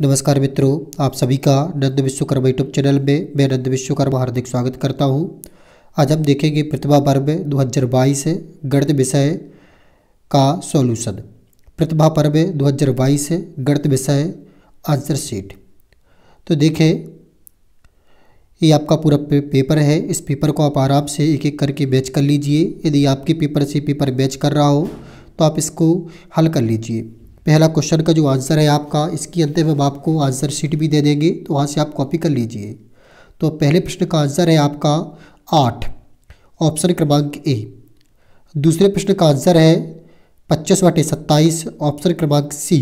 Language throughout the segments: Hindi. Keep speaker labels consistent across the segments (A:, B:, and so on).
A: नमस्कार मित्रों आप सभी का नंद विश्वकर्मा यूट्यूब चैनल में मैं नंद विश्वकर्मा हार्दिक स्वागत करता हूँ आज हम देखेंगे प्रतिभा पर्व दो हज़ार बाईस गणित विषय का सॉल्यूशन प्रतिभा पर्व दो हज़ार बाईस गणित विषय आंसर शीट तो देखें ये आपका पूरा पे, पेपर है इस पेपर को आप आराम से एक एक करके मैच कर लीजिए यदि आपके पेपर से पेपर मैच कर रहा हो तो आप इसको हल कर लीजिए पहला क्वेश्चन का जो आंसर है आपका इसके अंत में हम आपको आंसर शीट भी दे देंगे तो वहाँ से आप कॉपी कर लीजिए तो पहले प्रश्न का आंसर है आपका आठ ऑप्शन क्रमांक ए दूसरे प्रश्न का आंसर है पच्चीस बटे सत्ताईस ऑप्शन क्रमांक सी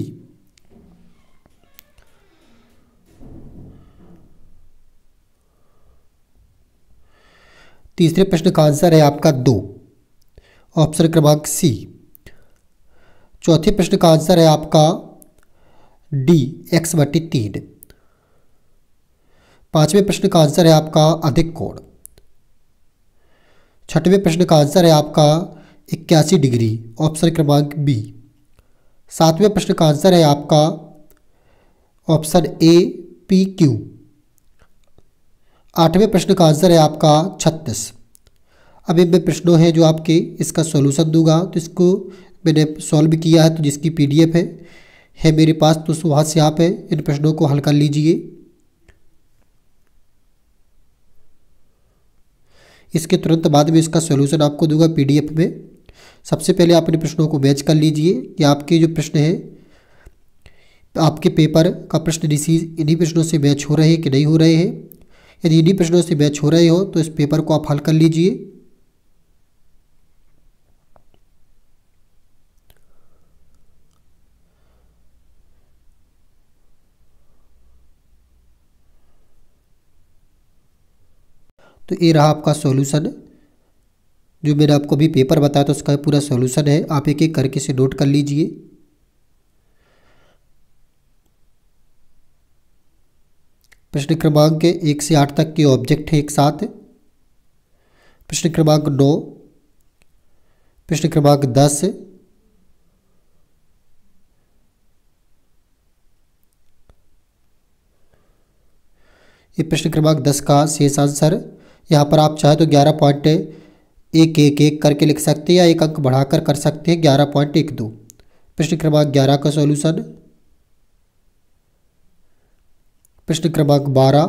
A: तीसरे प्रश्न का आंसर है आपका दो ऑप्शन क्रमांक सी चौथे प्रश्न का आंसर है आपका डी एक्स बटी तीन पांचवें प्रश्न का आंसर है आपका अधिक कोण छठवें प्रश्न का आंसर है आपका इक्यासी डिग्री ऑप्शन क्रमांक बी सातवें प्रश्न का आंसर है आपका ऑप्शन ए पी क्यू आठवें प्रश्न का आंसर है आपका छत्तीस अभी मैं प्रश्नों हैं जो आपके इसका सोल्यूशन दूंगा तो इसको मैंने सॉल्व किया है तो जिसकी पीडीएफ है है मेरे पास तो वहाँ से आप इन प्रश्नों को हल कर लीजिए इसके तुरंत बाद में इसका सोल्यूशन आपको दूंगा पीडीएफ में सबसे पहले आप इन प्रश्नों को मैच कर लीजिए कि आपके जो प्रश्न हैं आपके पेपर का प्रश्न रिसीज इन्हीं प्रश्नों से मैच हो रहे हैं कि नहीं हो रहे हैं यदि इन्हीं प्रश्नों से मैच हो रहे हो तो इस पेपर को आप हल कर लीजिए तो ये रहा आपका सॉल्यूशन जो मैंने आपको अभी पेपर बताया था उसका पूरा सॉल्यूशन है आप एक एक करके से नोट कर लीजिए प्रश्न क्रमांक एक से आठ तक के ऑब्जेक्ट है एक साथ प्रश्न क्रमांक नौ प्रश्न क्रमांक दस ये प्रश्न क्रमांक दस का शेष आंसर यहाँ पर आप चाहे तो ग्यारह पॉइंट एक एक एक करके लिख सकते हैं या एक अंक बढ़ाकर कर सकते हैं ग्यारह पॉइंट एक दो प्रश्न क्रमांक ग्यारह का सॉल्यूशन प्रश्न क्रमांक बारह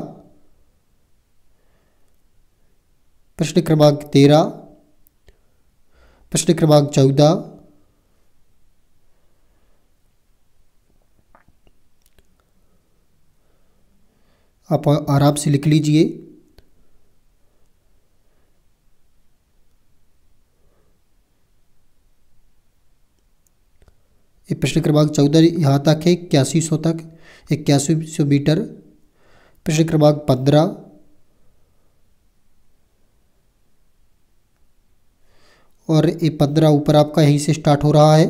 A: प्रश्न क्रमांक तेरह प्रश्न क्रमांक चौदह आप आराम से लिख लीजिए ये प्रश्न क्रमांक चौदह यहाँ तक है इक्यासी सौ तक इक्यासी सौ मीटर प्रश्न क्रमांक पंद्रह और ये पंद्रह ऊपर आपका यहीं से स्टार्ट हो रहा है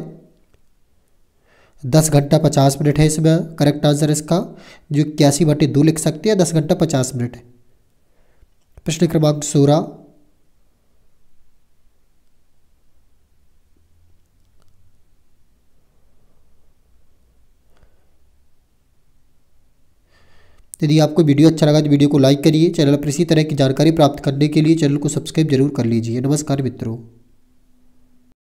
A: दस घंटा पचास मिनट है इसमें करेक्ट आंसर इसका जो इक्यासी बटे दो लिख सकते हैं दस घंटा पचास मिनट है प्रश्न क्रमांक सोलह यदि आपको वीडियो अच्छा लगा तो वीडियो को लाइक करिए चैनल पर इसी तरह की जानकारी प्राप्त करने के लिए चैनल को सब्सक्राइब जरूर कर लीजिए नमस्कार मित्रों